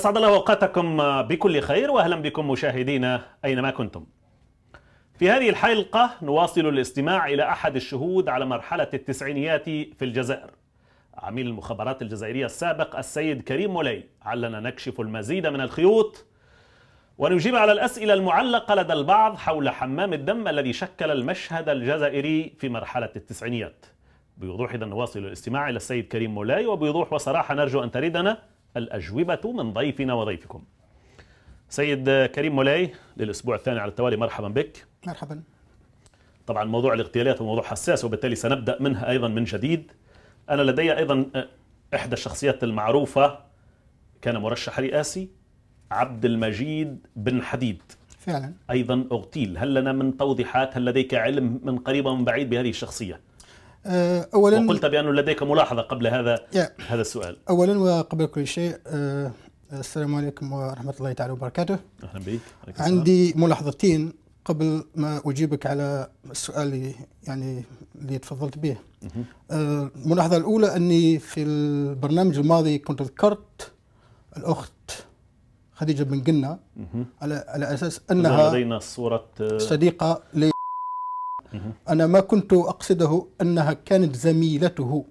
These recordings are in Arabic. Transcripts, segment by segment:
أسعد الله أوقاتكم بكل خير وأهلا بكم مشاهدينا أينما كنتم في هذه الحلقة نواصل الاستماع إلى أحد الشهود على مرحلة التسعينيات في الجزائر عميل المخابرات الجزائرية السابق السيد كريم مولاي علنا نكشف المزيد من الخيوط ونجيب على الأسئلة المعلقة لدى البعض حول حمام الدم الذي شكل المشهد الجزائري في مرحلة التسعينيات بوضوح إذا نواصل الاستماع إلى السيد كريم مولاي وبوضوح وصراحة نرجو أن تردنا الأجوبة من ضيفنا وضيفكم سيد كريم مولاي للأسبوع الثاني على التوالي مرحبا بك مرحبا طبعا موضوع الاغتيالات هو موضوع حساس وبالتالي سنبدأ منها أيضا من جديد أنا لدي أيضا آه، إحدى الشخصيات المعروفة كان مرشح رئاسي عبد المجيد بن حديد فعلا أيضا اغتيل هل لنا من توضيحات هل لديك علم من قريب ومن بعيد بهذه الشخصية آه، اولا وقلت بانه لديك ملاحظه قبل هذا yeah. هذا السؤال اولا وقبل كل شيء آه، السلام عليكم ورحمه الله تعالى وبركاته اهلا بك عندي ملاحظتين قبل ما اجيبك على السؤال اللي يعني اللي تفضلت به آه، الملاحظه الاولى اني في البرنامج الماضي كنت ذكرت الاخت خديجه بن قنا على على اساس انها لدينا صوره صديقه أنا ما كنت أقصده أنها كانت زميلته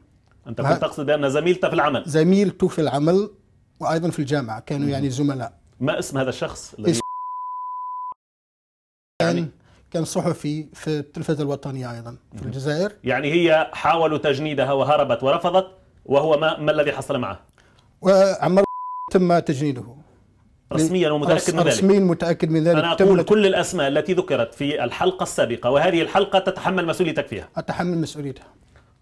أنت كنت تقصد بأن زميلته في العمل زميلته في العمل وأيضا في الجامعة كانوا مه. يعني زملاء ما اسم هذا الشخص؟ الذي يعني كان صحفي في التلفزة الوطنية أيضا في مه. الجزائر يعني هي حاولوا تجنيدها وهربت ورفضت وهو ما, ما الذي حصل معه؟ وعمر تم تجنيده رسميا ومتاكد من ذلك رسميا متاكد من ذلك انا اقول كل الاسماء التي ذكرت في الحلقه السابقه وهذه الحلقه تتحمل مسؤوليتك فيها اتحمل مسؤوليتها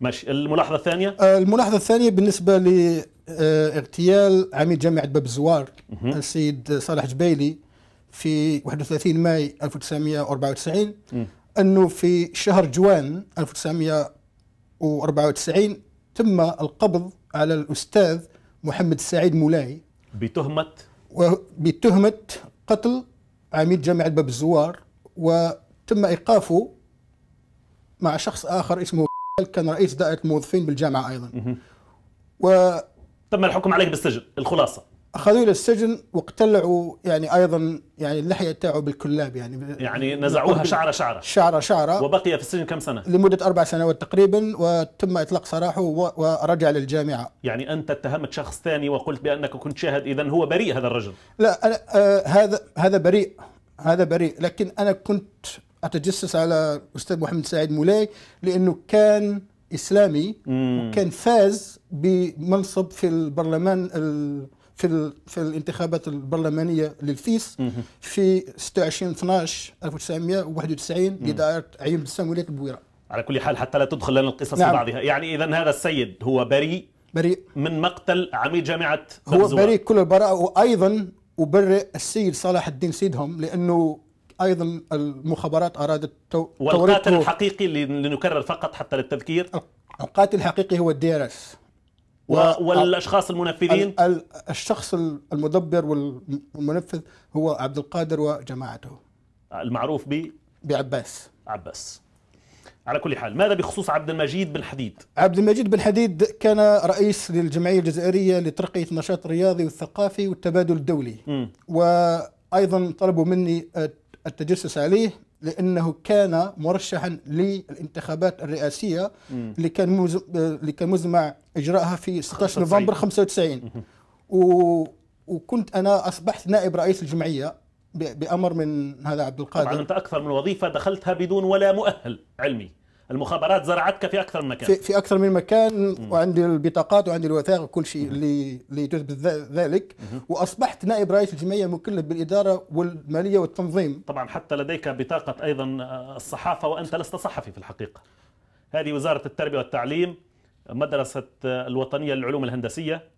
ماشي الملاحظه الثانيه آه، الملاحظه الثانيه بالنسبه لاغتيال آه، عميد جامعه باب الزوار السيد صالح جبيلي في 31 ماي 1994 م. انه في شهر جوان 1994 تم القبض على الاستاذ محمد سعيد مولاي بتهمه بتهمة قتل عميد جامعة باب الزوار وتم إيقافه مع شخص آخر اسمه كان رئيس دائرة الموظفين بالجامعة أيضا و تم الحكم عليه بالسجن الخلاصة اخذوه الى السجن واقتلعوا يعني ايضا يعني اللحيه تاعه بالكلاب يعني يعني نزعوها شعره شعره شعره شعره وبقي في السجن كم سنه؟ لمده اربع سنوات تقريبا وتم اطلاق سراحه ورجع للجامعه يعني انت اتهمت شخص ثاني وقلت بانك كنت شاهد اذا هو بريء هذا الرجل لا أنا آه هذا هذا بريء هذا بريء لكن انا كنت اتجسس على استاذ محمد سعيد مولاي لانه كان اسلامي مم. وكان فاز بمنصب في البرلمان ال في في الانتخابات البرلمانيه للفيس في 26 12 1991 لدائره عين بسام ولايه البويره على كل حال حتى لا تدخل لنا القصص نعم. بعضها يعني اذا هذا السيد هو بريء بريء من مقتل عميد جامعه هو بريء كل البراءه وايضا ابرئ السيد صلاح الدين سيدهم لانه ايضا المخابرات ارادت تو... والقاتل الحقيقي لنكرر فقط حتى للتذكير القاتل الحقيقي هو الدي ار اس آه، والاشخاص آه، المنفذين الشخص المدبر والمنفذ هو عبد القادر وجماعته آه، المعروف ب بعباس عباس على كل حال ماذا بخصوص عبد المجيد بن حديد عبد المجيد بن حديد كان رئيس للجمعيه الجزائريه لترقيه النشاط الرياضي والثقافي والتبادل الدولي م. وايضا طلبوا مني التجسس عليه لانه كان مرشحا للانتخابات الرئاسيه اللي كان اللي كان مزمع اجراءها في 16 نوفمبر 95 و... وكنت انا اصبحت نائب رئيس الجمعيه بامر من هذا عبد القادر طبعا انت اكثر من وظيفه دخلتها بدون ولا مؤهل علمي المخابرات زرعتك في اكثر من مكان في, في اكثر من مكان مم. وعندي البطاقات وعندي الوثائق وكل شيء اللي اللي تثبت ذلك مم. واصبحت نائب رئيس الجمعيه المكلف بالاداره والماليه والتنظيم طبعا حتى لديك بطاقه ايضا آه، الصحافه وانت لست صحفي في الحقيقه هذه وزاره التربيه والتعليم مدرسه آه، الوطنيه للعلوم الهندسيه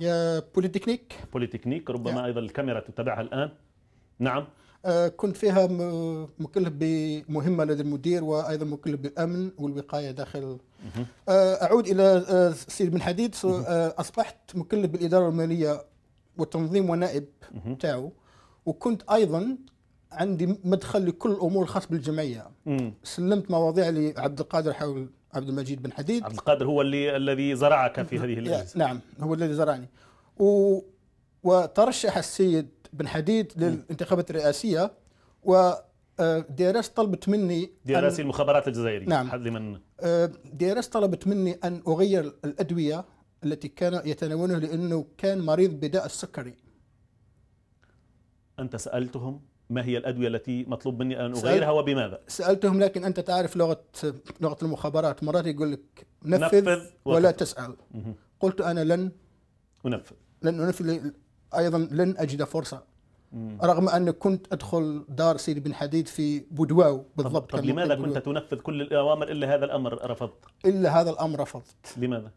يا بوليتكنيك بوليتكنيك ربما ايضا الكاميرا تتابعها الان نعم آه، كنت فيها مكلف بمهمه لدى المدير وايضا مكلف بالامن والوقايه داخل آه، اعود الى السيد آه، بن حديد اصبحت مكلف بالاداره الماليه والتنظيم ونائب تاعو وكنت ايضا عندي مدخل لكل الامور الخاصه بالجمعيه سلمت مواضيع لعبد القادر حول عبد المجيد بن حديد عبد القادر هو اللي الذي زرعك في نعم، هذه الاجهزه نعم هو الذي زرعني و وترشح السيد بن حديد للانتخابات الرئاسيه و آه، ديراس طلبت مني ديراس المخابرات الجزائرية نعم حد لمن آه، ديراس طلبت مني أن أغير الأدوية التي كان يتناولها لأنه كان مريض بداء السكري أنت سألتهم ما هي الأدوية التي مطلوب مني أن أغيرها وبماذا؟ سألتهم لكن أنت تعرف لغة لغة المخابرات مرات يقول لك نفذ, نفذ ولا تسأل قلت أنا لن أنفذ لن أنفذ ايضا لن اجد فرصه مم. رغم ان كنت ادخل دار سيدي بن حديد في بودواو بالضبط طب, طب لماذا كنت تنفذ كل الاوامر الا هذا الامر رفضت؟ الا هذا الامر رفضت لماذا؟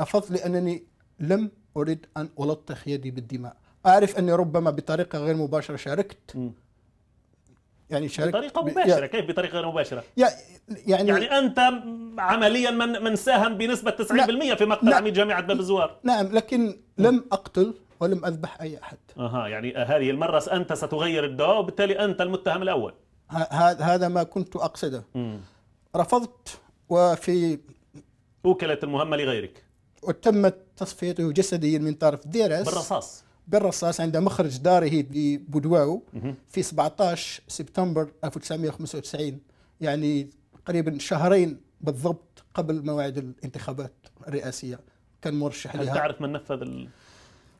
رفضت لانني لم اريد ان الطخ يدي بالدماء اعرف اني ربما بطريقه غير مباشره شاركت مم. يعني شاركت بطريقه مباشره يعني كيف بطريقه غير مباشره يعني يعني انت عمليا من من ساهم بنسبه 90% في مقتل عميد جامعه باب الزوار نعم لكن لم اقتل ولم أذبح أي أحد أها يعني هذه المرة أنت ستغير الدواء وبالتالي أنت المتهم الأول هذا ما كنت أقصده مم. رفضت وفي وكلت المهمة لغيرك وتمت تصفيته جسديا من طرف ديرس بالرصاص بالرصاص عند مخرج داره ببودواو في 17 سبتمبر 1995 يعني تقريبا شهرين بالضبط قبل موعد الانتخابات الرئاسية كان مرشح هل لها تعرف من نفذ ال...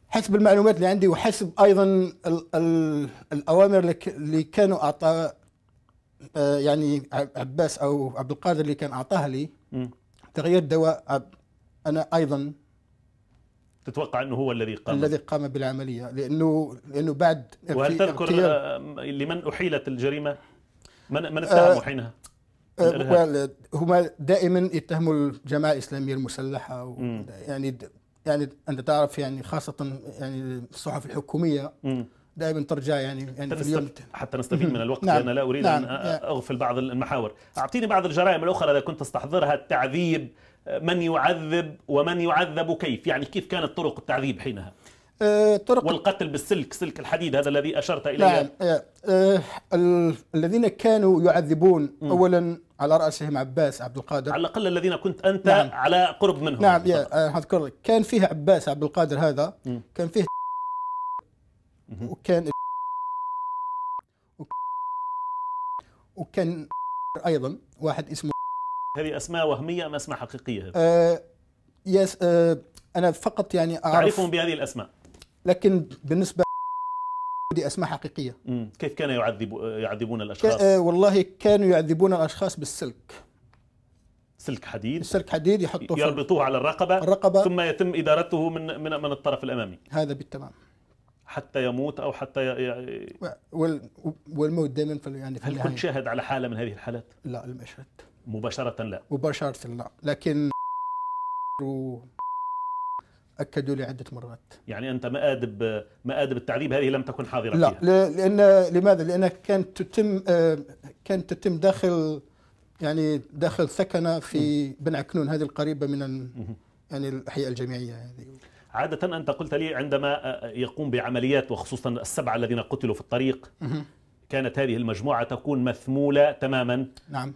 حسب المعلومات اللي عندي وحسب ايضا الـ الـ الاوامر اللي كانوا اعطى آه، يعني عباس او عبد القادر اللي كان اعطاها لي تغيير الدواء انا ايضا تتوقع انه هو الذي قام الذي قام بالعمليه لانه لانه بعد وهل تذكر آه، لمن احيلت الجريمه؟ من من آه، اتهموا حينها؟ هما دائما يتهموا الجماعه الاسلاميه المسلحه يعني يعني انت تعرف يعني خاصه يعني الصحف الحكوميه دائما ترجع يعني يعني في اليوم حتى نستفيد من الوقت نعم. لان لا اريد نعم. ان اغفل بعض المحاور اعطيني بعض الجرائم الاخرى اذا كنت تستحضرها التعذيب من يعذب ومن يعذب كيف يعني كيف كانت طرق التعذيب حينها أه، طرق والقتل بالسلك سلك الحديد هذا الذي اشرت اليه نعم. أه، أه، الذين كانوا يعذبون اولا على رأسهم عباس عبد القادر على الأقل الذين كنت أنت نعم. على قرب منهم نعم يا أه، أذكر لك كان فيه عباس عبد القادر هذا م. كان فيه وكان وكان أيضا واحد اسمه هذه أسماء وهمية أم أسماء حقيقية؟ آه يس آه أنا فقط يعني أعرف تعرفهم بهذه الأسماء لكن بالنسبة اليهودي أسماء حقيقية مم. كيف كانوا يعذب يعذبون الأشخاص؟ كا آه، والله كانوا يعذبون الأشخاص بالسلك سلك حديد سلك حديد يحطوه يربطوه على الرقبة, الرقبة ثم يتم إدارته من من من الطرف الأمامي هذا بالتمام حتى يموت أو حتى ي... والموت دائما في يعني في هل كنت شاهد على حالة من هذه الحالات؟ لا لم أشهد مباشرة لا مباشرة لا لكن اكدوا لي عده مرات يعني انت مآدب مآدب التعذيب هذه لم تكن حاضره لا فيها. لان لماذا؟ لانها كانت تتم آه، كانت تتم داخل يعني داخل سكنه في بن عكنون هذه القريبه من يعني الاحياء الجامعيه يعني عادة أنت قلت لي عندما آه، يقوم بعمليات وخصوصا السبعة الذين قتلوا في الطريق كانت هذه المجموعة تكون مثمولة تماما نعم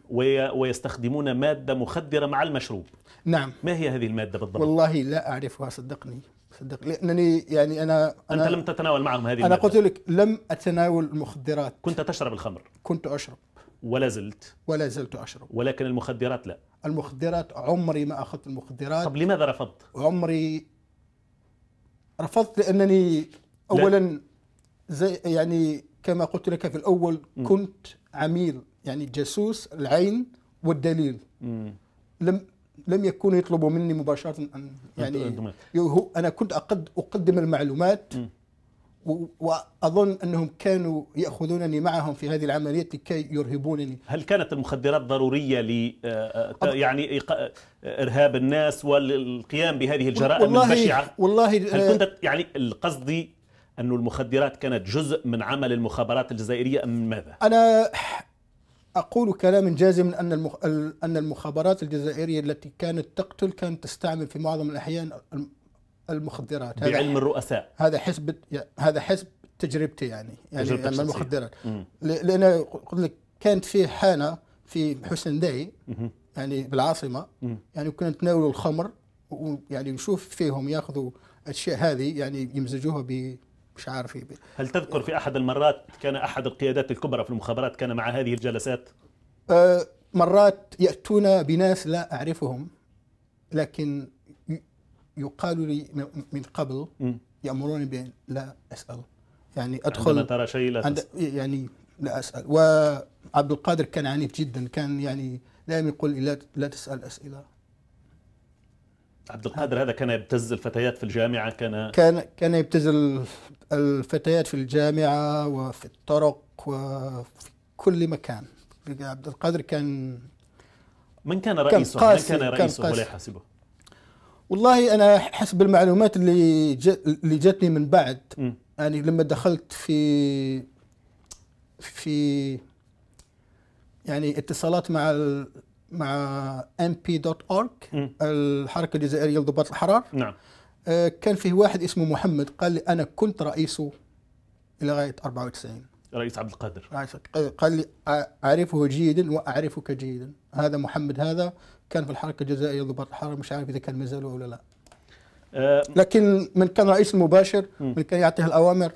ويستخدمون مادة مخدرة مع المشروب نعم ما هي هذه المادة بالضبط؟ والله لا أعرفها صدقني صدق لانني يعني انا, أنا انت لم تتناول معهم هذه انا المادة. قلت لك لم اتناول المخدرات كنت تشرب الخمر كنت اشرب ولا زلت ولا زلت اشرب ولكن المخدرات لا المخدرات عمري ما اخذت المخدرات طب لماذا رفضت؟ عمري رفضت لانني اولا لا. زي يعني كما قلت لك في الأول كنت عميل يعني جاسوس العين والدليل لم لم يكونوا يطلبوا مني مباشرة أن يعني أنا كنت أقد أقدم المعلومات واظن انهم كانوا ياخذونني معهم في هذه العمليات لكي يرهبونني هل كانت المخدرات ضروريه ل آه، آه، يعني آه، ارهاب الناس والقيام بهذه الجرائم والله البشعه والله هل كنت يعني قصدي أن المخدرات كانت جزء من عمل المخابرات الجزائرية أم ماذا؟ أنا أقول كلام جازم أن أن المخابرات الجزائرية التي كانت تقتل كانت تستعمل في معظم الأحيان المخدرات هذا بعلم الرؤساء هذا حسب هذا حسب تجربتي يعني يعني يعني المخدرات لأن قلت لك كانت في حانة في حسن داي يعني بالعاصمة يعني كنا نتناولوا الخمر ويعني نشوف فيهم ياخذوا الأشياء هذه يعني يمزجوها ب مش عارف إيه هل تذكر في أحد المرات كان أحد القيادات الكبرى في المخابرات كان مع هذه الجلسات؟ أه، مرات يأتون بناس لا أعرفهم لكن يقال لي من قبل يأمروني بأن لا أسأل يعني أدخل عندما ترى شيء لا عند يعني لا أسأل وعبد القادر كان عنيف جدا كان يعني دائما يقول لا, لا تسأل أسئلة عبد القادر هذا كان يبتز الفتيات في الجامعة كان كان كان يبتز الفتيات في الجامعة وفي الطرق وفي كل مكان عبد القادر كان من كان رئيسه؟ كان قاسي من كان رئيسه كان ولا يحاسبه؟ والله انا حسب المعلومات اللي اللي جتني من بعد م. يعني لما دخلت في في يعني اتصالات مع مع بي دوت اورك الحركه الجزائريه لضباط الحرار نعم آه كان فيه واحد اسمه محمد قال لي انا كنت رئيسه الى غايه 94 رئيس عبد القادر رئيس قال لي اعرفه جيدا واعرفك جيدا هذا محمد هذا كان في الحركه الجزائريه لضباط الحرار مش عارف اذا كان مازال ولا لا آه، لكن من كان رئيس المباشر من كان يعطيه الاوامر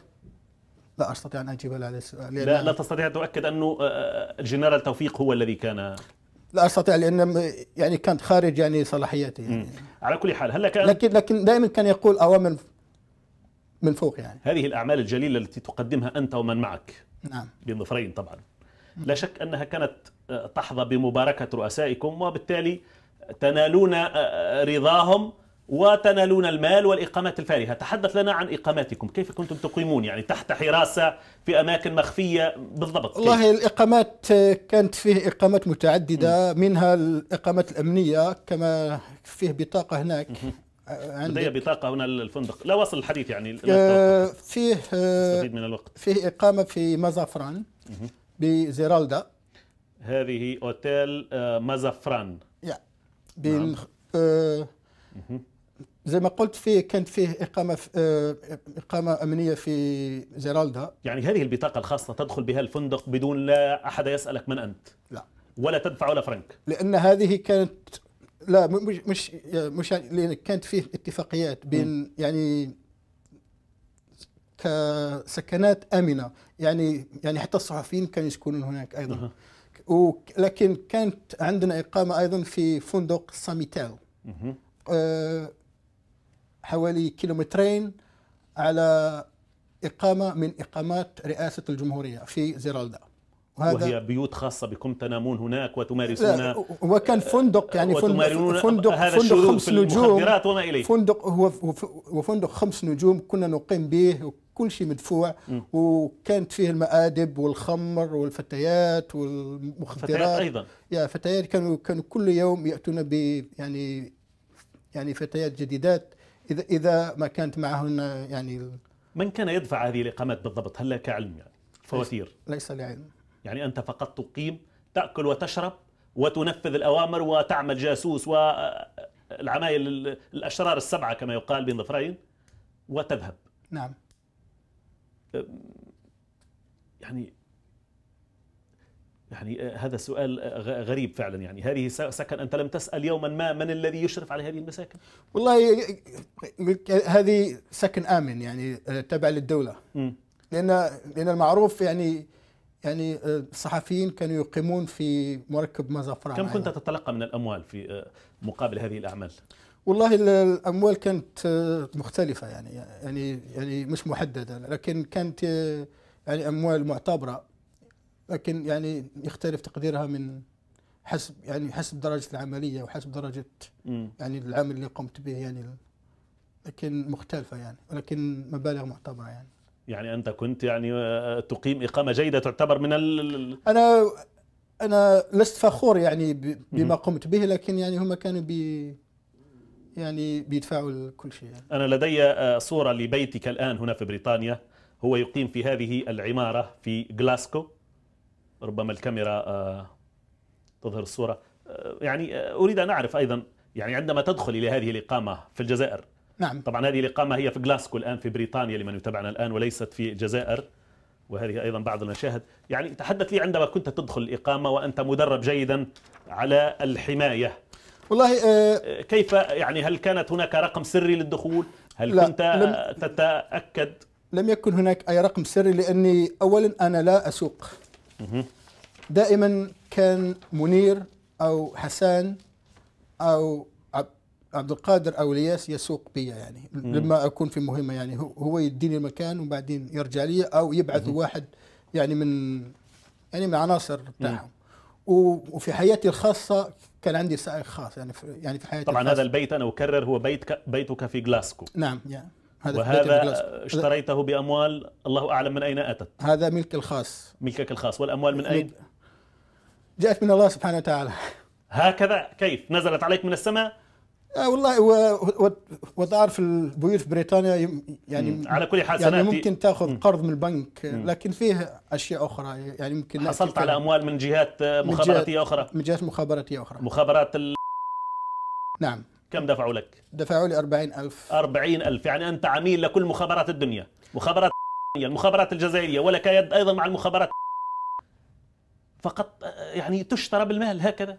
لا استطيع ان اجيب على السؤال لا, لا تستطيع ان تؤكد انه الجنرال آه، آه، توفيق هو الذي كان لا استطيع لان يعني كانت خارج يعني صلاحياتي يعني. على كل حال هلا كان لكن لكن دائما كان يقول اوامر من فوق يعني هذه الاعمال الجليله التي تقدمها انت ومن معك نعم بالظفرين طبعا لا شك انها كانت آه، تحظى بمباركه رؤسائكم وبالتالي تنالون آه، آه، رضاهم وتنالون المال والإقامات الفارهة تحدث لنا عن إقاماتكم كيف كنتم تقيمون يعني تحت حراسة في أماكن مخفية بالضبط والله الإقامات كانت فيه إقامات متعددة م. منها الإقامات الأمنية كما فيه بطاقة هناك لدي بطاقة هنا الفندق، لا وصل الحديث يعني آه فيه آه، من الوقت فيه إقامة في مازافران بزيرالدا هذه أوتيل آه، مازافران يا نعم. بال نعم. آه زي ما قلت فيه كانت فيه اقامه في آه، اقامه امنيه في جيرالدا يعني هذه البطاقه الخاصه تدخل بها الفندق بدون لا احد يسالك من انت لا ولا تدفع ولا فرنك لان هذه كانت لا مش مش مش يعني، لان كانت فيه اتفاقيات بين م. يعني كسكنات امنه يعني يعني حتى الصحفيين كانوا يسكنون هناك ايضا أه. ولكن كانت عندنا اقامه ايضا في فندق ساميتال أه حوالي كيلومترين على إقامة من إقامات رئاسة الجمهورية في زيرالدا وهذا وهي بيوت خاصة بكم تنامون هناك وتمارسون وكان فندق يعني فندق فندق, هذا فندق خمس نجوم وما إليه فندق هو وفندق خمس نجوم كنا نقيم به وكل شيء مدفوع م. وكانت فيه المآدب والخمر والفتيات والمخدرات فتيات أيضا يا فتيات كانوا كانوا كل يوم يأتون ب يعني يعني فتيات جديدات اذا اذا ما كانت معهن يعني من كان يدفع هذه الاقامات بالضبط؟ هل لك علم يعني؟ فواتير ليس لي علم يعني انت فقط تقيم تاكل وتشرب وتنفذ الاوامر وتعمل جاسوس والعمايل الاشرار السبعه كما يقال بين ظفرين وتذهب نعم يعني يعني آه، هذا سؤال آه، غريب فعلا يعني هذه سكن انت لم تسال يوما ما من الذي يشرف على هذه المساكن؟ والله هذه سكن امن يعني آه، تابع للدوله لان لان المعروف يعني يعني الصحفيين كانوا يقيمون في مركب مزفران كم كنت تتلقى من الاموال في مقابل هذه الاعمال؟ والله الاموال كانت مختلفه يعني يعني يعني مش محدده لكن كانت يعني اموال معتبره لكن يعني يختلف تقديرها من حسب يعني حسب درجة العملية وحسب درجة مم. يعني العمل اللي قمت به يعني لكن مختلفة يعني ولكن مبالغ معتبرة يعني يعني أنت كنت يعني آه، تقيم إقامة جيدة تعتبر من ال... أنا أنا لست فخور يعني بما قمت به لكن يعني هم كانوا بي يعني بيدفعوا كل شيء يعني. أنا لدي آه، صورة لبيتك الآن هنا في بريطانيا هو يقيم في هذه العمارة في جلاسكو ربما الكاميرا آه، تظهر الصورة آه، يعني آه، أريد أن أعرف أيضا يعني عندما تدخل إلى هذه الإقامة في الجزائر نعم طبعا هذه الإقامة هي في جلاسكو الآن في بريطانيا لمن يتابعنا الآن وليست في الجزائر وهذه أيضا بعض المشاهد يعني تحدث لي عندما كنت تدخل الإقامة وأنت مدرب جيدا على الحماية والله آه كيف يعني هل كانت هناك رقم سري للدخول هل لا كنت لم تتأكد لم يكن هناك أي رقم سري لأني أولا أنا لا أسوق دائما كان منير او حسان او عبد القادر او الياس يسوق بي يعني لما اكون في مهمه يعني هو يديني المكان وبعدين يرجع لي او يبعث واحد يعني من يعني من العناصر بتاعهم وفي حياتي الخاصه كان عندي سائق خاص يعني في يعني في حياتي طبعا الخاصة. هذا البيت انا اكرر هو بيت بيتك في جلاسكو نعم يعني هذا وهذا اشتريته بأموال الله أعلم من أين أتت هذا ملك الخاص ملكك الخاص والأموال من أين؟ جاءت من الله سبحانه وتعالى هكذا كيف نزلت عليك من السماء آه والله وتعرف البيوت في بريطانيا يعني مم. على كل حال يعني ممكن تاخذ قرض من البنك مم. لكن فيه اشياء اخرى يعني ممكن حصلت على اموال من جهات مخابراتيه اخرى من جهات مخابراتيه اخرى مخابرات ال... نعم كم دفعوا لك؟ دفعوا لي 40000 40000 يعني أنت عميل لكل مخابرات الدنيا مخابرات المخابرات الجزائرية ولك يد أيضا مع المخابرات فقط يعني تشترى بالمال هكذا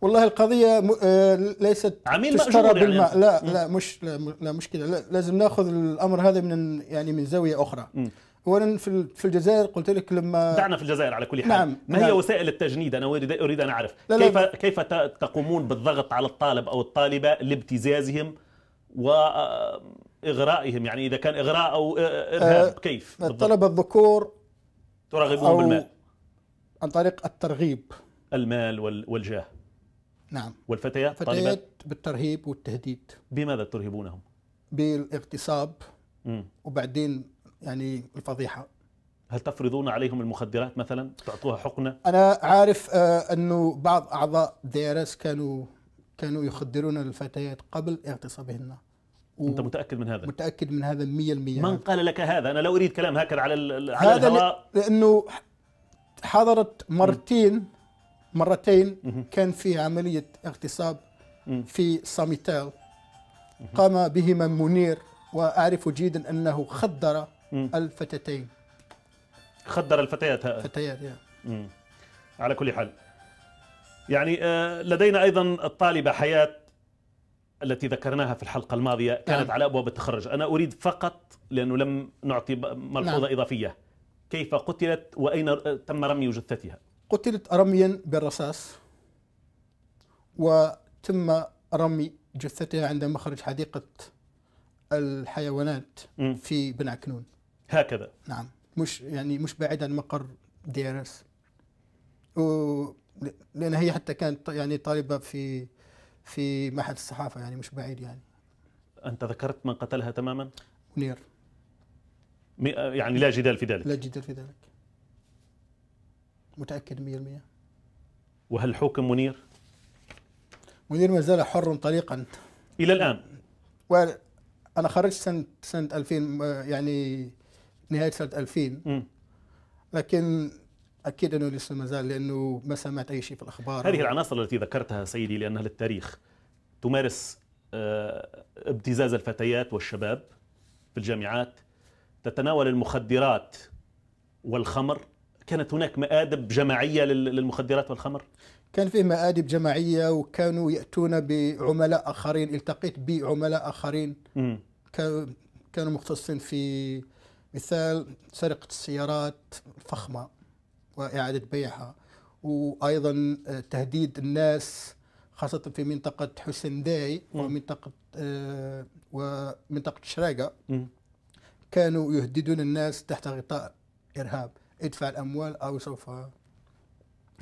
والله القضية م... آه، ليست عميل تشترى يعني. بالمال يعني. لا لا مش لا, مشكلة لازم ناخذ الأمر هذا من يعني من زاوية أخرى م. اولا في الجزائر قلت لك لما دعنا في الجزائر على كل حال نعم ما نعم. هي وسائل التجنيد انا اريد ان اعرف لا كيف لا. كيف تقومون بالضغط على الطالب او الطالبه لابتزازهم و آه، اغرائهم يعني اذا كان اغراء او ارهاب آه كيف الطلبه الذكور ترغبون بالمال عن طريق الترغيب المال والجاه نعم والفتيات فتيات بالترهيب والتهديد بماذا ترهبونهم بالاغتصاب مم. وبعدين يعني الفضيحه هل تفرضون عليهم المخدرات مثلا تعطوها حقنه انا عارف آه انه بعض اعضاء ديرس كانوا كانوا يخدرون الفتيات قبل اغتصابهن انت متاكد من هذا متاكد من هذا 100% من قال لك هذا انا لا اريد كلام هكذا على ال... على هذا لانه حضرت مرتين مرتين كان في عمليه اغتصاب في ساميتال قام بهما منير واعرف جيدا انه خدر الفتاتين خدر الفتيات فتيات يعني. على كل حال يعني آه، لدينا ايضا الطالبه حياه التي ذكرناها في الحلقه الماضيه كانت نعم. على ابواب التخرج انا اريد فقط لانه لم نعطي ملحوظه نعم. اضافيه كيف قتلت واين تم رمي جثتها قتلت رميا بالرصاص وتم رمي جثتها عند مخرج حديقه الحيوانات م. في بنعكنون هكذا نعم مش يعني مش بعيد عن مقر دي و اس لان هي حتى كانت يعني طالبه في في معهد الصحافه يعني مش بعيد يعني انت ذكرت من قتلها تماما منير يعني لا جدال في ذلك لا جدال في ذلك متاكد 100% وهل حكم منير منير ما زال حر طليقا الى الان وانا خرجت سنه سنه 2000 يعني نهايه سنه 2000 لكن اكيد انه لسه ما زال لانه ما سمعت اي شيء في الاخبار هذه العناصر التي ذكرتها سيدي لانها للتاريخ تمارس آه، ابتزاز الفتيات والشباب في الجامعات تتناول المخدرات والخمر كانت هناك مآدب جماعية للمخدرات والخمر؟ كان في مآدب جماعية وكانوا يأتون بعملاء آخرين التقيت بعملاء آخرين كانوا مختصين في مثال سرقة السيارات الفخمة وإعادة بيعها وأيضا آه، تهديد الناس خاصة في منطقة حسين داي ومنطقة آه، ومنطقة شراقة كانوا يهددون الناس تحت غطاء إرهاب ادفع الأموال أو سوف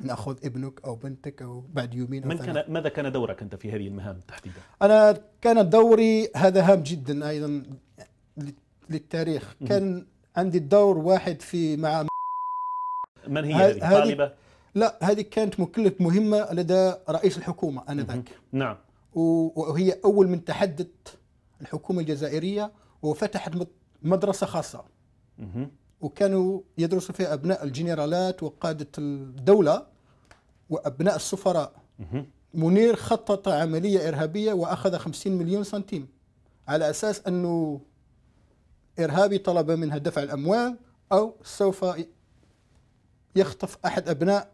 ناخذ ابنك او بنتك او بعد يومين من كان ماذا كان دورك انت في هذه المهام تحديدا؟ انا كان دوري هذا هام جدا ايضا للتاريخ كان عندي الدور واحد في مع من هي هذه طالبه لا هذه كانت مكلفة مهمه لدى رئيس الحكومه انذاك نعم وهي اول من تحدث الحكومه الجزائريه وفتحت مدرسه خاصه وكانوا يدرسوا فيها ابناء الجنرالات وقاده الدوله وابناء السفراء منير خطط عمليه ارهابيه واخذ 50 مليون سنتيم على اساس انه إرهابي طلب منها دفع الأموال أو سوف يخطف أحد أبناء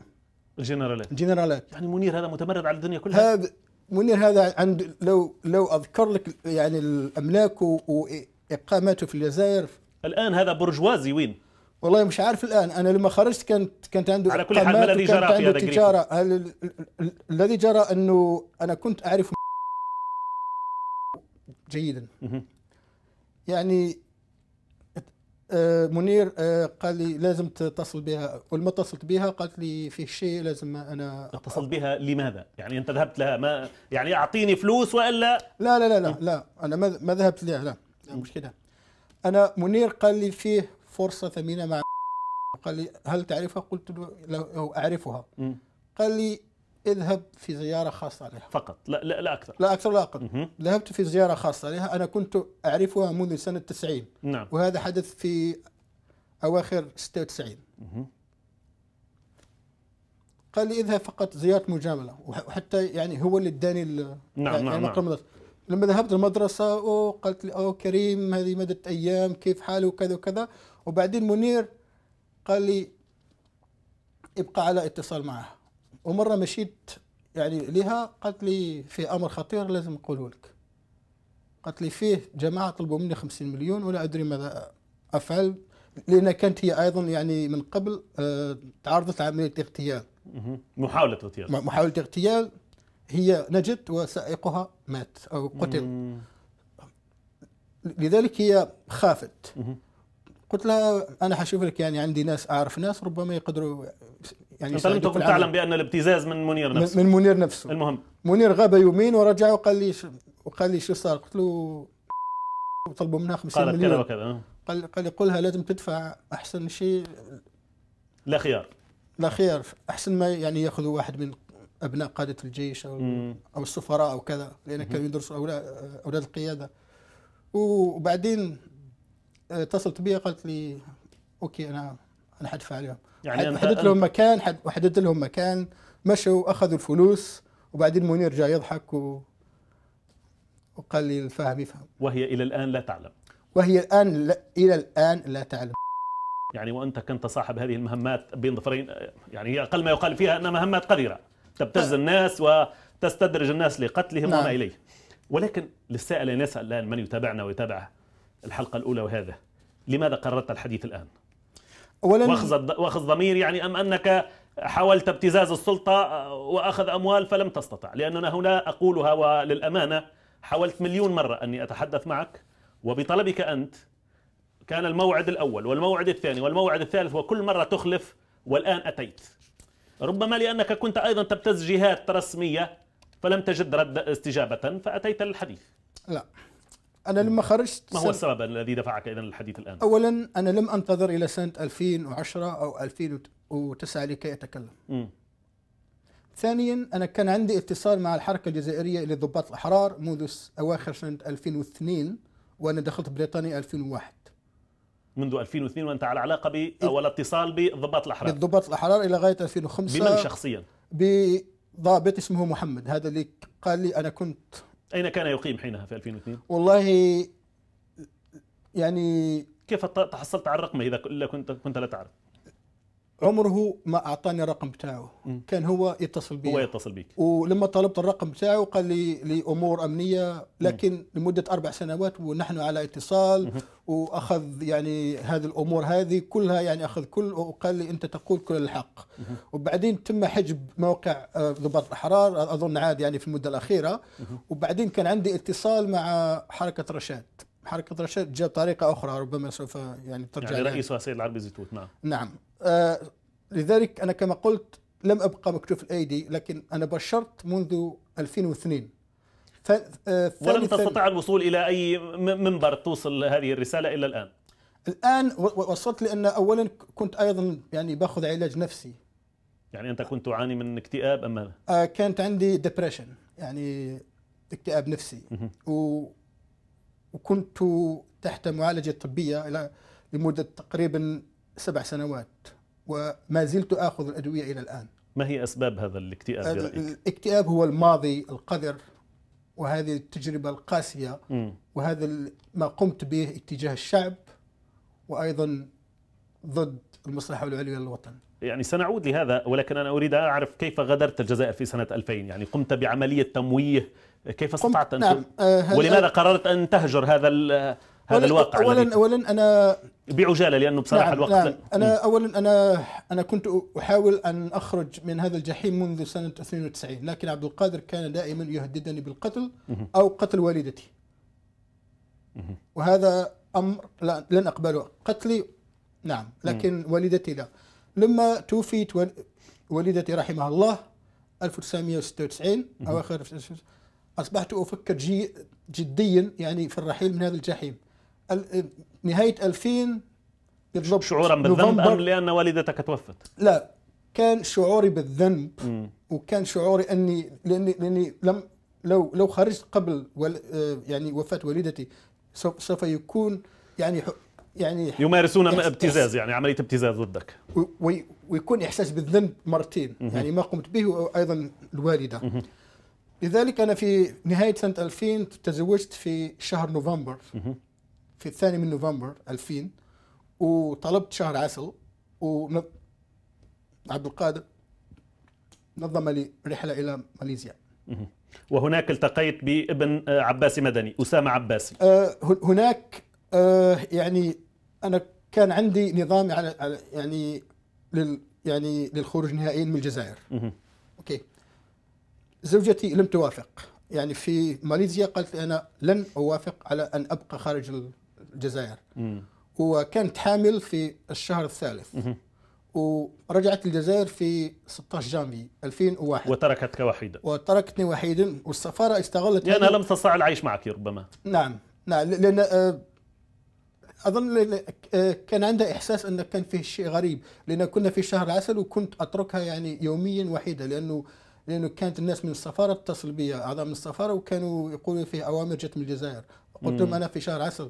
الجنرالات الجنرالات يعني منير هذا متمرد على الدنيا كلها هذا منير هذا عند لو لو أذكر لك يعني الأملاك وإقامته في الجزائر الآن هذا برجوازي وين؟ والله مش عارف الان انا لما خرجت كانت كانت عنده على كل حال ما الذي جرى في هذا التجارة الذي جرى انه انا كنت اعرف جيدا يعني آه، منير آه، قال لي لازم تتصل بها ولما اتصلت بها قالت لي فيه شيء لازم انا اتصلت بها لماذا؟ يعني انت ذهبت لها ما يعني اعطيني فلوس والا لا لا لا لا, لا انا ما ذهبت لها لا, لا مش كده انا منير قال لي فيه فرصه ثمينه مع قال لي هل تعرفها؟ قلت له اعرفها قال لي اذهب في زياره خاصه عليها فقط لا لا, لا اكثر لا اكثر لا اقل ذهبت في زياره خاصه عليها انا كنت اعرفها منذ سنه 90 نعم وهذا حدث في اواخر 96 قال لي اذهب فقط زياره مجامله وحتى يعني هو اللي اداني نعم يعني نعم, نعم. لما ذهبت المدرسه وقالت لي او كريم هذه مده ايام كيف حاله وكذا وكذا وبعدين منير قال لي ابقى على اتصال معه ومره مشيت يعني لها قالت لي في امر خطير لازم نقوله لك قالت لي فيه جماعه طلبوا مني 50 مليون ولا ادري ماذا افعل لان كانت هي ايضا يعني من قبل آه، تعرضت لعمليه اغتيال محاوله اغتيال محاوله اغتيال هي نجت وسائقها مات او قتل لذلك هي خافت قلت لها انا حشوف لك يعني عندي ناس اعرف ناس ربما يقدروا يعني انت كنت تعلم بان الابتزاز من منير نفسه من منير نفسه المهم منير غاب يومين ورجع وقال لي وقال لي شو صار قلت له طلبوا منها 50 قالت مليون كذا وكذا قال قال لي قولها لازم تدفع احسن شيء لا خيار لا خيار احسن ما يعني ياخذوا واحد من ابناء قاده الجيش او مم. او السفراء او كذا لان كانوا يدرسوا اولاد اولاد القياده وبعدين آه، اتصلت بي قالت لي اوكي انا حدفع عليهم يعني حددت لهم مكان وحددت لهم مكان مشوا اخذوا الفلوس وبعدين منير جاء يضحك و... وقال لي الفاهم يفهم وهي الى الان لا تعلم وهي الان لا الى الان لا تعلم يعني وانت كنت صاحب هذه المهمات بين ظفرين يعني هي اقل ما يقال فيها انها مهمات قذره تبتز أه. الناس وتستدرج الناس لقتلهم نعم. وما اليه ولكن للسائل ان يسال الان من يتابعنا ويتابع الحلقه الاولى وهذا لماذا قررت الحديث الان؟ اولا واخذ ضمير يعني ام انك حاولت ابتزاز السلطه آه، واخذ اموال فلم تستطع لاننا هنا اقولها وللامانه حاولت مليون مره اني اتحدث معك وبطلبك انت كان الموعد الاول والموعد الثاني والموعد الثالث وكل مره تخلف والان اتيت ربما لانك كنت ايضا تبتز جهات رسميه فلم تجد رد استجابه فاتيت للحديث لا انا لما خرجت ما هو السبب الذي دفعك اذا للحديث الان؟ اولا انا لم انتظر الى سنه 2010 او 2009 لكي اتكلم. م. ثانيا انا كان عندي اتصال مع الحركه الجزائريه لضباط الاحرار منذ اواخر سنه 2002 وانا دخلت بريطانيا 2001. منذ 2002 وانت على علاقه ب او الاتصال بضباط الاحرار بالضباط الاحرار الى غايه 2005 بمن شخصيا؟ بضابط اسمه محمد هذا اللي قال لي انا كنت أين كان يقيم حينها في 2002؟ والله يعني كيف تحصلت على الرقم إذا كنت كنت لا تعرف؟ عمره ما اعطاني الرقم بتاعه م. كان هو يتصل بي هو يتصل بيك ولما طلبت الرقم بتاعه قال لي لامور امنيه لكن م. لمده اربع سنوات ونحن على اتصال م. واخذ يعني هذه الامور هذه كلها يعني اخذ كل وقال لي انت تقول كل الحق م. وبعدين تم حجب موقع ضباط الاحرار اظن عاد يعني في المده الاخيره م. وبعدين كان عندي اتصال مع حركه رشاد حركه رشاد جاء بطريقه اخرى ربما سوف يعني ترجع يعني رئيسها سيد العربي زيتوت نعم نعم آه، لذلك أنا كما قلت لم أبقى مكتوف الأيدي لكن أنا بشرت منذ 2002 آه، ولم تستطع الوصول إلى أي منبر توصل هذه الرسالة الا الآن الآن وصلت لأن أولا كنت أيضا يعني باخذ علاج نفسي يعني أنت كنت تعاني من اكتئاب أم ماذا؟ آه، كانت عندي ديبريشن يعني اكتئاب نفسي و... وكنت تحت معالجة طبية لمدة تقريبا سبع سنوات وما زلت آخذ الأدوية إلى الآن ما هي أسباب هذا الاكتئاب برأيك؟ الاكتئاب هو الماضي القذر وهذه التجربة القاسية م. وهذا ما قمت به اتجاه الشعب وأيضا ضد المصلحة العليا للوطن يعني سنعود لهذا ولكن أنا أريد أعرف كيف غادرت الجزائر في سنة 2000 يعني قمت بعملية تمويه كيف استطعت أن نعم. آه ولماذا قررت أن تهجر هذا هذا الواقع أولا, أولا أنا بعجاله لانه بصراحه نعم الوقت نعم. لا. انا اولا انا انا كنت احاول ان اخرج من هذا الجحيم منذ سنه 92 لكن عبد القادر كان دائما يهددني بالقتل او قتل والدتي وهذا امر لن اقبله قتلي نعم لكن والدتي لا لما توفيت والدتي رحمها الله 1996 اواخر اصبحت افكر جي جديا يعني في الرحيل من هذا الجحيم نهايه 2000 بالضبط شعورا بالذنب ام لان والدتك توفت؟ لا كان شعوري بالذنب م. وكان شعوري اني لاني لاني لم لو لو خرجت قبل ول يعني وفاه والدتي سوف يكون يعني يعني يمارسون ابتزاز يعني عمليه ابتزاز ضدك ويكون احساس بالذنب مرتين مه. يعني ما قمت به وايضا الوالده مه. لذلك انا في نهايه سنه 2000 تزوجت في شهر نوفمبر مه. في الثاني من نوفمبر 2000 وطلبت شهر عسل و عبد القادر نظم لي رحله الى ماليزيا وهناك التقيت بابن آه، عباسي مدني اسامه عباسي آه، هناك آه، يعني انا كان عندي نظام على يعني لل يعني للخروج نهائيا من الجزائر اوكي زوجتي لم توافق يعني في ماليزيا قالت لي انا لن اوافق على ان ابقى خارج الجزائر مم. وكانت حامل في الشهر الثالث مم. ورجعت الجزائر في 16 جانفي 2001 وتركتك وحيدا وتركتني وحيدا والسفاره استغلت لانها يعني لم تستطع العيش معك ربما نعم نعم لان آه، اظن آه، كان عندها احساس ان كان فيه شيء غريب لان كنا في شهر عسل وكنت اتركها يعني يوميا وحيده لانه لانه كانت الناس من السفاره تتصل بي اعضاء من السفاره وكانوا يقولوا فيه اوامر جت من الجزائر قلت لهم انا في شهر عسل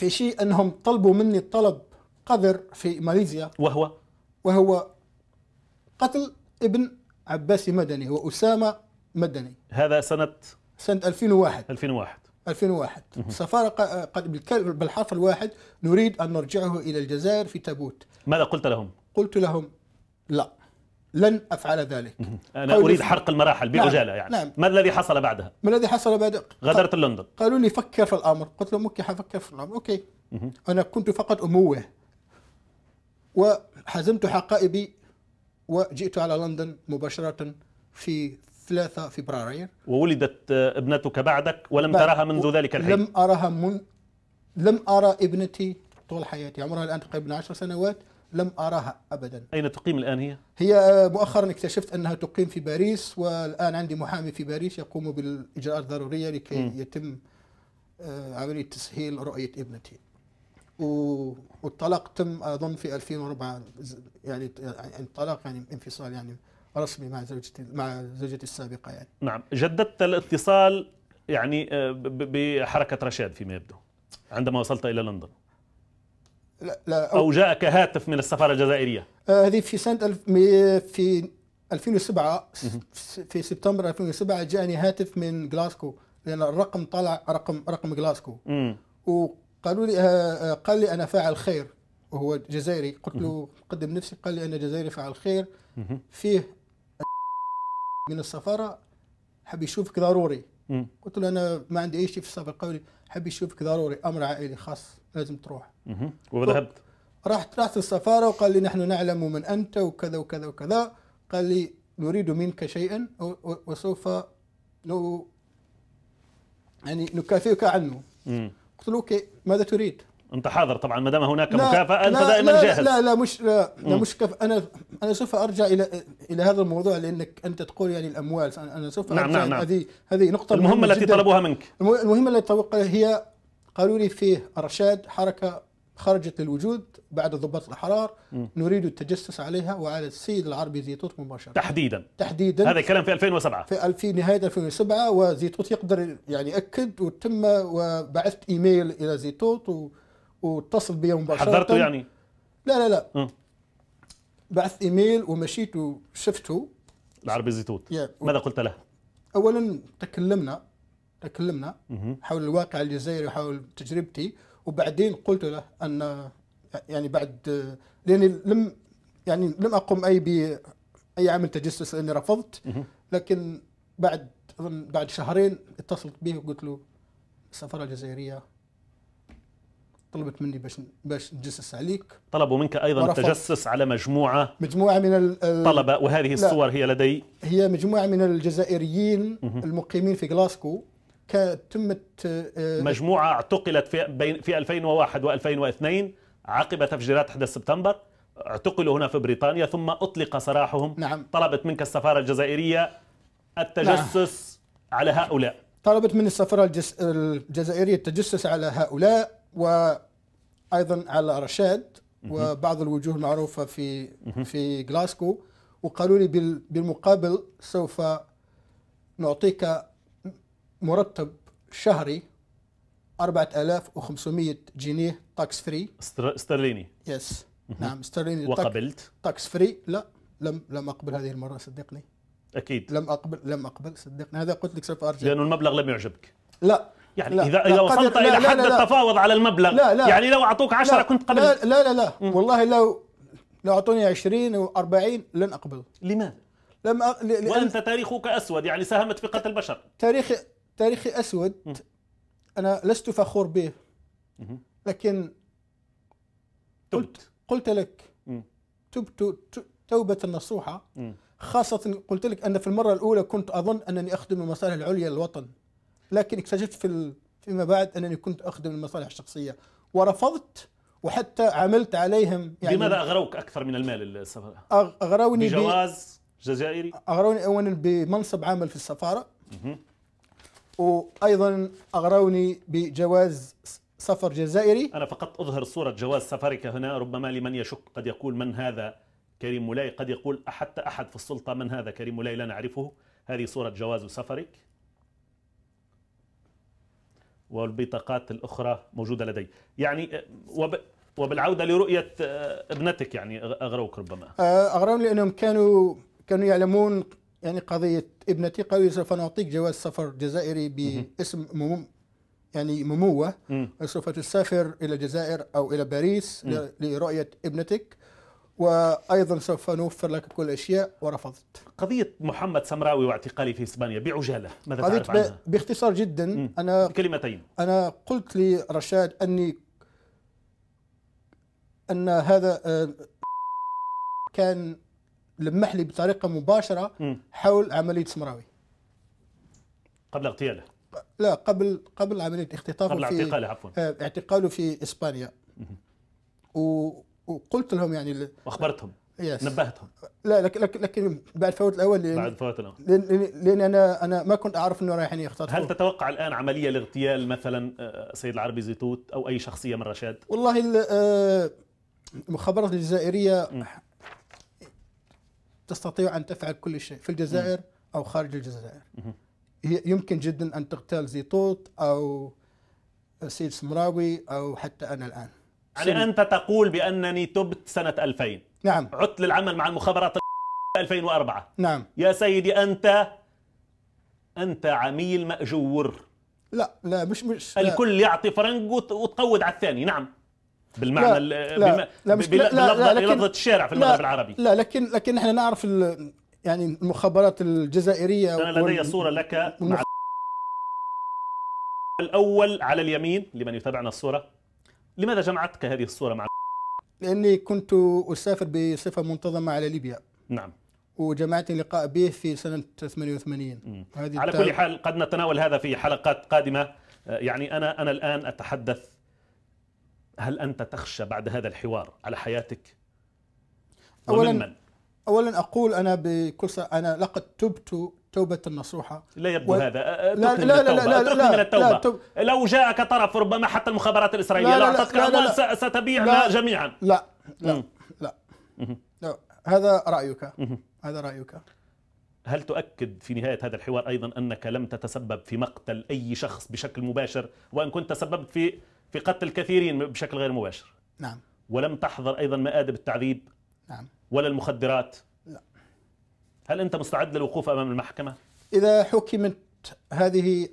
في شيء انهم طلبوا مني الطلب قذر في ماليزيا وهو وهو قتل ابن عباسي مدني واسامه مدني هذا سنه سنه 2001 2001 2001 السفارة قد بالحرف الواحد نريد أن نرجعه إلى الجزائر في تابوت ماذا قلت لهم؟ قلت لهم لا لن افعل ذلك انا اريد حرق المراحل بعجاله نعم يعني نعم ما الذي حصل بعدها؟ ما الذي حصل بعد غادرت لندن قالوا لي فكر في الامر قلت لهم اوكي حفكر في الامر اوكي انا كنت فقط اموه وحزمت حقائبي وجئت على لندن مباشره في 3 فبراير وولدت ابنتك بعدك ولم تراها منذ ذلك الحين لم اراها من لم ارى ابنتي طول حياتي عمرها الان تقريبا 10 سنوات لم أراها أبدا أين تقيم الآن هي؟ هي آه، مؤخرا اكتشفت أنها تقيم في باريس والآن عندي محامي في باريس يقوم بالإجراءات الضرورية لكي م. يتم آه، عملية تسهيل رؤية ابنتي والطلاق تم أظن في 2004 يعني الطلاق يعني, يعني انفصال يعني رسمي مع زوجتي مع زوجتي السابقة يعني نعم جددت الاتصال يعني آه، بحركة رشاد فيما يبدو عندما وصلت إلى لندن لا, لا أو, أو جاءك هاتف من السفارة الجزائرية آه، هذه في سنة الف في 2007 في سبتمبر 2007 جاءني هاتف من جلاسكو لأن الرقم طلع رقم رقم جلاسكو وقالوا لي آه، آه، قال لي أنا فاعل خير وهو جزائري قلت له قدم نفسي قال لي أنا جزائري فاعل خير فيه من السفارة حب يشوفك ضروري قلت له أنا ما عندي أي شيء في السفر قال لي حب يشوفك ضروري أمر عائلي خاص لازم تروح وذهبت رحت رحت السفاره وقال لي نحن نعلم من انت وكذا وكذا وكذا قال لي نريد منك شيئا وسوف نو يعني نكافئك عنه قلت له اوكي ماذا تريد؟ انت حاضر طبعا ما دام هناك مكافاه انت دائما لا جاهز لا لا مش لا, لا مش كف انا انا سوف ارجع الى الى هذا الموضوع لانك انت تقول يعني الاموال انا سوف نعم، أرجع نعم نعم. هذه هذه نقطه المهمه التي طلبوها منك المهمه التي طلبوها هي قالوا لي فيه ارشاد حركه خرجت للوجود بعد ضباط الاحرار م. نريد التجسس عليها وعلى السيد العربي زيتوت مباشره تحديدا تحديدا هذا الكلام في 2007 في 2000 نهايه 2007 وزيتوت يقدر يعني ياكد وتم وبعثت ايميل الى زيتوت و... واتصل بي مباشره حذرته يعني لا لا لا م. بعثت ايميل ومشيت وشفته العربي زيتوت yeah. ماذا قلت له؟ اولا تكلمنا تكلمنا حول الواقع الجزائري وحول تجربتي وبعدين قلت له ان يعني بعد لاني لم يعني لم اقم اي باي عمل تجسس لاني رفضت لكن بعد بعد شهرين اتصلت به وقلت له السفاره الجزائريه طلبت مني باش باش نجسس عليك طلبوا منك ايضا التجسس على مجموعه مجموعه من الطلبه وهذه الصور هي لدي هي مجموعه من الجزائريين المقيمين في غلاسكو كتمت آه، مجموعه اعتقلت في بين في 2001 و2002 عقب تفجيرات 11 سبتمبر اعتقلوا هنا في بريطانيا ثم اطلق سراحهم نعم. طلبت منك السفاره الجزائريه التجسس نعم. على هؤلاء طلبت من السفاره الجزائريه التجسس على هؤلاء وايضا على رشاد وبعض الوجوه المعروفه في في جلاسكو وقالوا لي بالمقابل سوف نعطيك مرتب شهري 4500 جنيه تاكس فري استرليني يس نعم استرليني وقبلت تاكس فري لا لم لم اقبل هذه المره صدقني اكيد لم اقبل لم اقبل صدقني هذا قلت لك سوف ارجع لانه المبلغ لم يعجبك لا يعني لا اذا لا اذا وصلت لا الى حد لا التفاوض على المبلغ لا لا يعني لو اعطوك 10 كنت قبلت لا لا لا, لا والله لو لو اعطوني 20 و 40 لن اقبل لماذا؟ لم أ... ل... وانت تاريخك اسود يعني ساهمت في قتل البشر تاريخي تاريخي اسود انا لست فخور به لكن قلت قلت لك تبت توبه نصوحه خاصه قلت لك ان في المره الاولى كنت اظن انني اخدم المصالح العليا للوطن لكن اكتشفت في فيما بعد انني كنت اخدم المصالح الشخصيه ورفضت وحتى عملت عليهم يعني لماذا اغروك اكثر من المال السفاره؟ اغروني بجواز جزائري اغروني اولا بمنصب عامل في السفاره وايضا اغروني بجواز سفر جزائري انا فقط اظهر صوره جواز سفرك هنا ربما لمن يشك قد يقول من هذا كريم مولاي قد يقول حتى احد في السلطه من هذا كريم مولاي لا نعرفه هذه صوره جواز سفرك والبطاقات الاخرى موجوده لدي يعني وب... وبالعوده لرؤيه آه، ابنتك يعني اغروك ربما آه، اغروني لانهم كانوا كانوا يعلمون يعني قضية ابنتي قوية سوف نعطيك جواز سفر جزائري باسم مم يعني مموة سوف تسافر إلى الجزائر أو إلى باريس لرؤية ابنتك وايضا سوف نوفر لك كل الاشياء ورفضت. قضيه محمد سمراوي واعتقاله في اسبانيا بعجاله ماذا قضية تعرف عنها؟ باختصار جدا مم. انا بكلمتين انا قلت لرشاد اني ان هذا آه، كان لمح لي بطريقه مباشره حول عمليه سمراوي قبل اغتياله لا قبل قبل عمليه اختطافه قبل اعتقاله عفوا آه، اعتقاله في اسبانيا و... وقلت لهم يعني ل... واخبرتهم يس. نبهتهم لا لكن لك لكن بعد فوات الاول لأن بعد فوات الاول لأن, لان انا انا ما كنت اعرف انه رايحين يختطفوا هل تتوقع الان عمليه لاغتيال مثلا آه، سيد العربي زيتوت او اي شخصيه من رشاد؟ والله المخابرات آه، الجزائريه م. تستطيع أن تفعل كل شيء في الجزائر أو خارج الجزائر يمكن جدا أن تغتال زيطوط أو سيد سمراوي أو حتى أنا الآن يعني أنت تقول بأنني تبت سنة 2000 نعم عدت للعمل مع المخابرات 2004 نعم يا سيدي أنت أنت عميل مأجور لا لا مش مش الكل لا. يعطي فرنك وتقود على الثاني نعم بالمعنى لا لا لا, مش... لا, لا, لكن لكن... الشارع في المغرب لا العربي لا لكن لكن احنا نعرف يعني المخابرات الجزائريه انا لدي صوره لك مع الاول على اليمين لمن يتابعنا الصوره لماذا جمعتك هذه الصوره مع لاني كنت اسافر بصفه منتظمه على ليبيا نعم وجمعت لقاء به في سنه 88 على كل حال قد نتناول هذا في حلقات قادمه يعني انا انا الان اتحدث هل أنت تخشى بعد هذا الحوار على حياتك أولا من؟ أولا أقول أنا بكل أنا لقد تبت توبة نصوحة لا يبدو و... هذا لا لا, لا لا لا لا لا, من التوبة. لا توب... لو جاءك طرف ربما حتى المخابرات الإسرائيلية لا أعطتك لا ستبيعنا جميعا لا لا لا, لا. هذا رأيك هذا رأيك هل تؤكد في نهاية هذا الحوار أيضا أنك لم تتسبب في مقتل أي شخص بشكل مباشر وأن كنت تسببت في في قتل الكثيرين بشكل غير مباشر نعم ولم تحظر أيضا مآدب التعذيب نعم ولا المخدرات لا هل أنت مستعد للوقوف أمام المحكمة؟ إذا حكمت هذه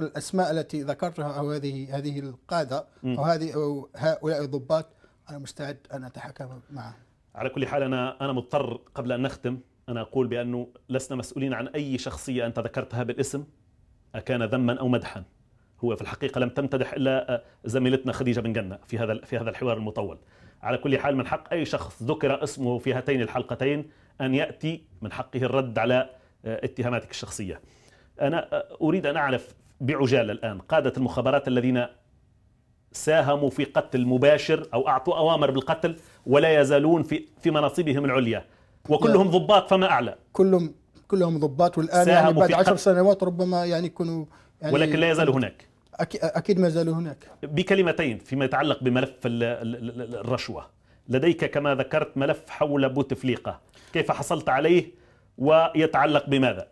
الأسماء التي ذكرتها أو هذه هذه القادة أو هذه أو هؤلاء الضباط أنا مستعد أن أتحكم معهم على كل حال أنا أنا مضطر قبل أن نختم أنا أقول بأنه لسنا مسؤولين عن أي شخصية أنت ذكرتها بالاسم أكان ذما أو مدحا هو في الحقيقه لم تمتدح الا آه، زميلتنا خديجه بن جنه في هذا في هذا الحوار المطول على كل حال من حق اي شخص ذكر اسمه في هاتين الحلقتين ان ياتي من حقه الرد على آه، اتهاماتك الشخصيه انا آه، اريد ان اعرف بعجاله الان قاده المخابرات الذين ساهموا في قتل مباشر او اعطوا اوامر بالقتل ولا يزالون في في مناصبهم العليا وكلهم ضباط فما اعلى كلهم كلهم ضباط والان يعني بعد عشر سنوات ربما يعني يكونوا يعني ولكن لا يزال هناك اكيد ما زالوا هناك بكلمتين فيما يتعلق بملف الرشوه لديك كما ذكرت ملف حول بوتفليقه كيف حصلت عليه ويتعلق بماذا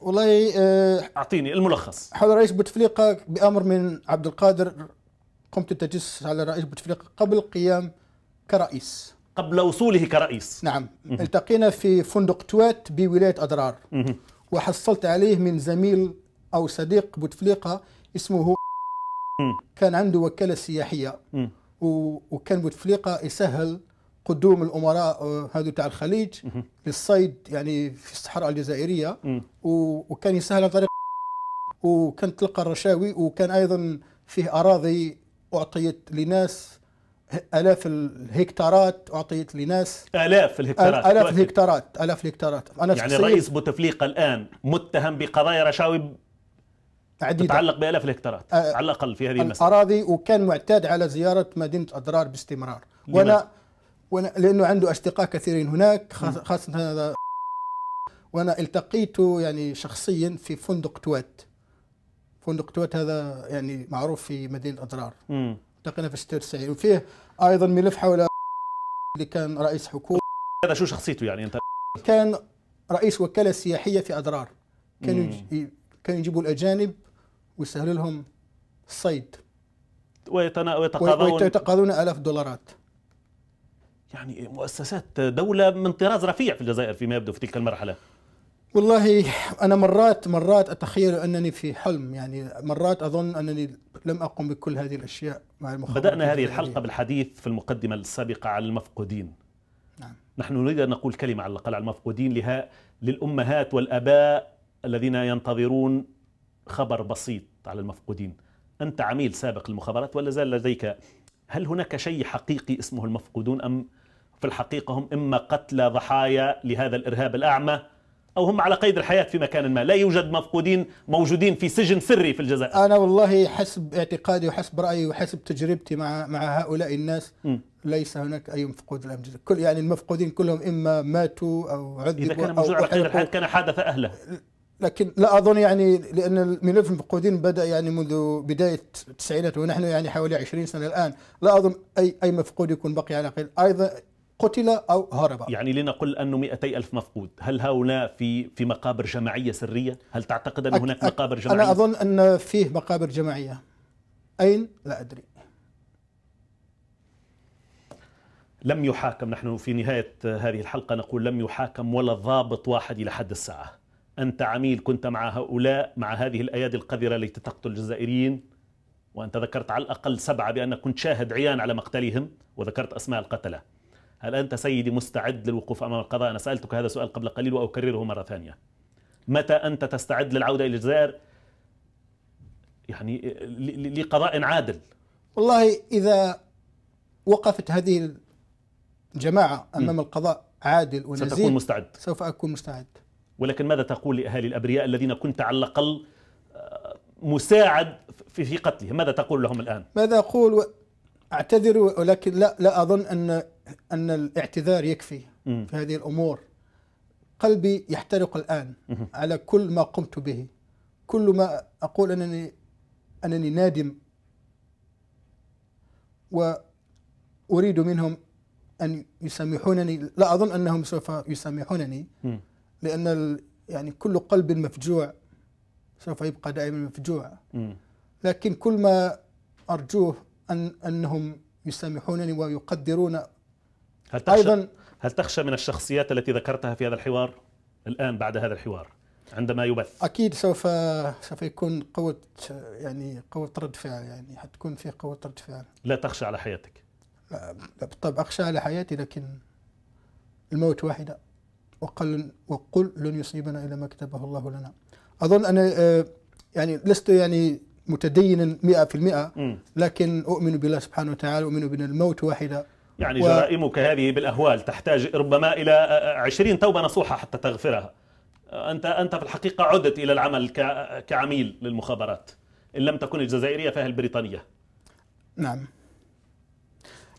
والله آه، اعطيني الملخص حول رئيس بوتفليقه بامر من عبد القادر قمت التجسس على رئيس بوتفليقه قبل قيام كرئيس قبل وصوله كرئيس نعم التقينا في فندق توات بولايه اضرار وحصلت عليه من زميل او صديق بوتفليقه اسمه كان عنده وكاله سياحيه وكان بوتفليقه يسهل قدوم الامراء آه، هذو تاع الخليج للصيد يعني في الصحراء الجزائريه وكان يسهل عن طريق وكان تلقى الرشاوي وكان ايضا فيه اراضي اعطيت لناس الاف الهكتارات اعطيت لناس الاف الهكتارات الاف الهكتارات الاف الهكتارات انا يعني رئيس بوتفليقه الان متهم بقضايا رشاوي عديدة تتعلق بآلاف الهكتارات أه على الأقل في هذه المسألة الأراضي وكان معتاد على زيارة مدينة أضرار باستمرار وأنا, وأنا لأنه عنده أصدقاء كثيرين هناك خاصة هذا وأنا التقيته يعني شخصيا في فندق توات فندق توات هذا يعني معروف في مدينة أضرار التقينا في 96 وفيه أيضا ملف حول اللي كان رئيس حكومة هذا شو شخصيته يعني أنت كان رئيس وكالة سياحية في أضرار كانوا كانوا يجيبوا الأجانب ويسهل لهم الصيد ويتقاضون آلاف الدولارات يعني مؤسسات دولة من طراز رفيع في الجزائر فيما يبدو في تلك المرحلة والله أنا مرات مرات أتخيل أنني في حلم يعني مرات أظن أنني لم أقم بكل هذه الأشياء مع المخابرات بدأنا هذه يعني الحلقة بالحديث في المقدمة السابقة على المفقودين نعم. نحن نريد أن نقول كلمة على الأقل على المفقودين لها للأمهات والأباء الذين ينتظرون خبر بسيط على المفقودين أنت عميل سابق المخابرات ولا زال لديك هل هناك شيء حقيقي اسمه المفقودون أم في الحقيقة هم إما قتلى ضحايا لهذا الإرهاب الأعمى أو هم على قيد الحياة في مكان ما لا يوجد مفقودين موجودين في سجن سري في الجزائر أنا والله حسب اعتقادي وحسب رأيي وحسب تجربتي مع مع هؤلاء الناس م. ليس هناك أي مفقود الأمن كل يعني المفقودين كلهم إما ماتوا أو عذبوا إذا كان موجود على قيد الحياة كان حادث أهله لكن لا اظن يعني لان الملف المفقودين بدا يعني منذ بدايه التسعينات ونحن يعني حوالي 20 سنه الان لا اظن اي اي مفقود يكون بقي على قيد ايضا قتل او هرب يعني لنقل انه 200 الف مفقود هل هؤلاء في في مقابر جماعيه سريه هل تعتقد ان هناك مقابر جماعيه انا اظن ان فيه مقابر جماعيه اين لا ادري لم يحاكم نحن في نهايه هذه الحلقه نقول لم يحاكم ولا ضابط واحد الى حد الساعه أنت عميل كنت مع هؤلاء مع هذه الأيادي القذرة التي تقتل الجزائريين وأنت ذكرت على الأقل سبعة بأنك كنت شاهد عيان على مقتلهم وذكرت أسماء القتلة هل أنت سيدي مستعد للوقوف أمام القضاء أنا سألتك هذا السؤال قبل قليل وأكرره مرة ثانية متى أنت تستعد للعودة إلى الجزائر يعني لقضاء عادل والله إذا وقفت هذه الجماعة أمام م. القضاء عادل ونزيل ستكون مستعد سوف أكون مستعد ولكن ماذا تقول لأهالي الأبرياء الذين كنت على الأقل آه، مساعد في في قتلهم ماذا تقول لهم الآن ماذا أقول أعتذر ولكن لا لا أظن أن أن الاعتذار يكفي في هذه الأمور قلبي يحترق الآن على كل ما قمت به كل ما أقول أنني أنني نادم وأريد منهم أن يسامحونني لا أظن أنهم سوف يسامحونني م. لأن يعني كل قلب مفجوع سوف يبقى دائما مفجوع لكن كل ما أرجوه أن أنهم يسامحونني ويقدرون هل تخشى أيضا هل تخشى من الشخصيات التي ذكرتها في هذا الحوار الآن بعد هذا الحوار عندما يبث أكيد سوف سوف يكون قوة يعني قوة رد فعل يعني حتكون في قوة رد فعل لا تخشى على حياتك لا بالطبع أخشى على حياتي لكن الموت واحدة وقل, وقل لن يصيبنا إلا ما كتبه الله لنا أظن أنا آه، يعني لست يعني متدينا 100% لكن أؤمن بالله سبحانه وتعالى أؤمن بأن الموت واحدة يعني و... جرائمك هذه بالأهوال تحتاج ربما إلى 20 آه، آه، توبة نصوحة حتى تغفرها أنت أنت في الحقيقة عدت إلى العمل كعميل للمخابرات إن لم تكن الجزائرية فهي البريطانية نعم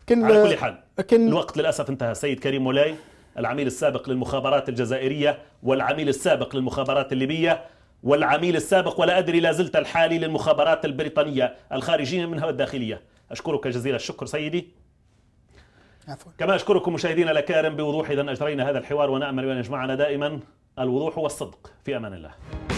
لكن على كل حال لكن الوقت للأسف انتهى سيد كريم مولاي العميل السابق للمخابرات الجزائرية والعميل السابق للمخابرات الليبية والعميل السابق ولا أدري لا زلت الحالي للمخابرات البريطانية الخارجية منها والداخلية أشكرك جزيل الشكر سيدي عفوا. كما أشكركم مشاهدينا الأكارم بوضوح إذا أجرينا هذا الحوار ونأمل أن يجمعنا دائما الوضوح والصدق في أمان الله